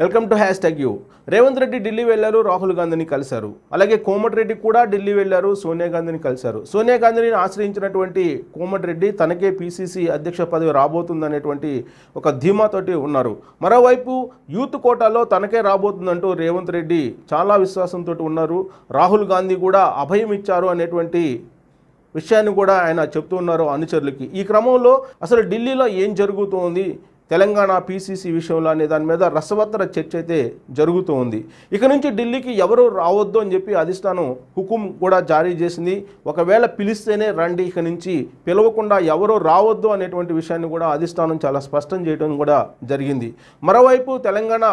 welcome to hashtag U Revanth Reddy Delhi వెళ్లారు రాహుల్ గాంధీని కలిశారు అలాగే కోమటిరెడ్డి కూడా ఢిల్లీ వెళ్లారు సోనియా గాంధీని కలిశారు సోనియా గాంధీని ఆశ్రయించినటువంటి కోమటిరెడ్డి తనకే పీసీసీ అధ్యక్ష పదవి రాబోతుందనేటువంటి ఒక ధీమాతోటి ఉన్నారు మరోవైపు యూత్ కోటాలో తనకే రాబోతుందంటూ రేవంత్ రెడ్డి చాలా విశ్వాసంతో ఉన్నారు రాహుల్ గాంధీ కూడా అభయం ఇచ్చారు అనేటువంటి విషయాన్ని కూడా ఆయన చెప్తూ ఉన్నారు అనుచరులకి ఈ క్రమంలో అసలు ఢిల్లీలో ఏం జరుగుతోంది తెలంగాణ పీసీసీ విషయంలో అనే దాని మీద రసవత్తర చర్చ అయితే జరుగుతూ ఉంది ఇక నుంచి ఢిల్లీకి ఎవరు రావద్దు అని చెప్పి అధిష్టానం హుకుం కూడా జారీ చేసింది ఒకవేళ పిలిస్తేనే రండి ఇక నుంచి పిలవకుండా ఎవరు రావద్దు అనేటువంటి విషయాన్ని కూడా అధిష్టానం చాలా స్పష్టం చేయడం కూడా జరిగింది మరోవైపు తెలంగాణ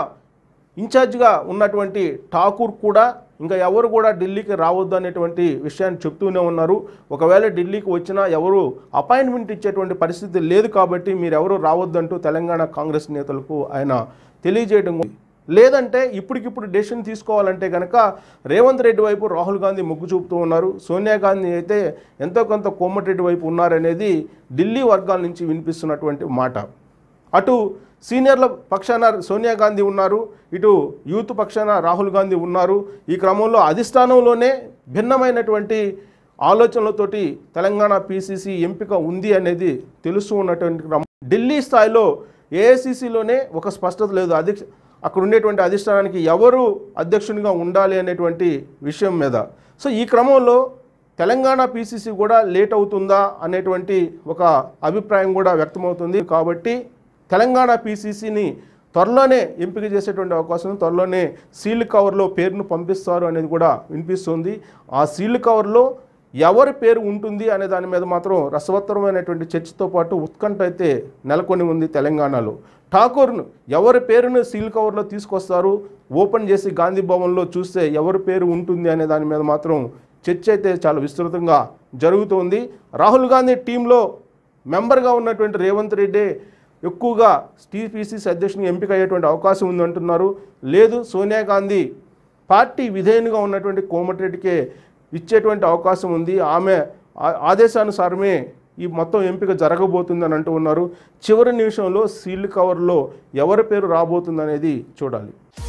ఇన్ఛార్జ్గా ఉన్నటువంటి ఠాకూర్ కూడా ఇంకా ఎవరు కూడా ఢిల్లీకి రావద్దు అనేటువంటి విషయాన్ని చెప్తూనే ఉన్నారు ఒకవేళ ఢిల్లీకి వచ్చినా ఎవరు అపాయింట్మెంట్ ఇచ్చేటువంటి పరిస్థితి లేదు కాబట్టి మీరు ఎవరు రావద్దంటూ తెలంగాణ కాంగ్రెస్ నేతలకు ఆయన తెలియజేయడం లేదంటే ఇప్పటికిప్పుడు డెసిషన్ తీసుకోవాలంటే కనుక రేవంత్ రెడ్డి వైపు రాహుల్ గాంధీ మొగ్గు చూపుతూ ఉన్నారు సోనియా గాంధీ అయితే ఎంతో కొంత కోమటిరెడ్డి వైపు ఉన్నారనేది ఢిల్లీ వర్గాల నుంచి వినిపిస్తున్నటువంటి మాట అటు సీనియర్ల పక్షాన సోనియా గాంధీ ఉన్నారు ఇటు యూత్ పక్షాన రాహుల్ గాంధీ ఉన్నారు ఈ క్రమంలో అధిష్టానంలోనే భిన్నమైనటువంటి ఆలోచనలతోటి తెలంగాణ పీసీసీ ఎంపిక ఉంది అనేది తెలుస్తూ ఉన్నటువంటి క్రమం ఢిల్లీ స్థాయిలో ఏఐసిసిలోనే ఒక స్పష్టత లేదు అధ్యక్ష అక్కడ ఉండేటువంటి అధిష్టానానికి ఎవరు అధ్యక్షునిగా ఉండాలి అనేటువంటి విషయం మీద సో ఈ క్రమంలో తెలంగాణ పీసీసీ కూడా లేట్ అవుతుందా అనేటువంటి ఒక అభిప్రాయం కూడా వ్యక్తమవుతుంది కాబట్టి తెలంగాణ పీసీసీని త్వరలోనే ఎంపిక చేసేటువంటి అవకాశం త్వరలోనే సీల్ కవర్లో పేరును పంపిస్తారు అనేది కూడా వినిపిస్తుంది ఆ సీల్ కవర్లో ఎవరి పేరు ఉంటుంది అనే దాని మీద మాత్రం రసవత్తరమైనటువంటి చర్చతో పాటు ఉత్కంఠ అయితే నెలకొని ఉంది తెలంగాణలో ఠాకూర్ను ఎవరి పేరును సీల్ కవర్లో తీసుకొస్తారు ఓపెన్ చేసి గాంధీ భవన్లో చూస్తే ఎవరి పేరు ఉంటుంది అనే దాని మీద మాత్రం చర్చ అయితే చాలా విస్తృతంగా జరుగుతుంది రాహుల్ గాంధీ టీంలో మెంబర్గా ఉన్నటువంటి రేవంత్ రెడ్డి ఎక్కువగా టీపీసీసీ అధ్యక్షుని ఎంపిక అయ్యేటువంటి అవకాశం ఉందంటున్నారు లేదు సోనియా గాంధీ పార్టీ విధేయునిగా ఉన్నటువంటి కోమటిరెడ్డికే ఇచ్చేటువంటి అవకాశం ఉంది ఆమె ఆదేశానుసారమే ఈ మొత్తం ఎంపిక జరగబోతుందని అంటూ ఉన్నారు చివరి నిమిషంలో సీల్డ్ కవర్లో ఎవరి పేరు రాబోతుందనేది చూడాలి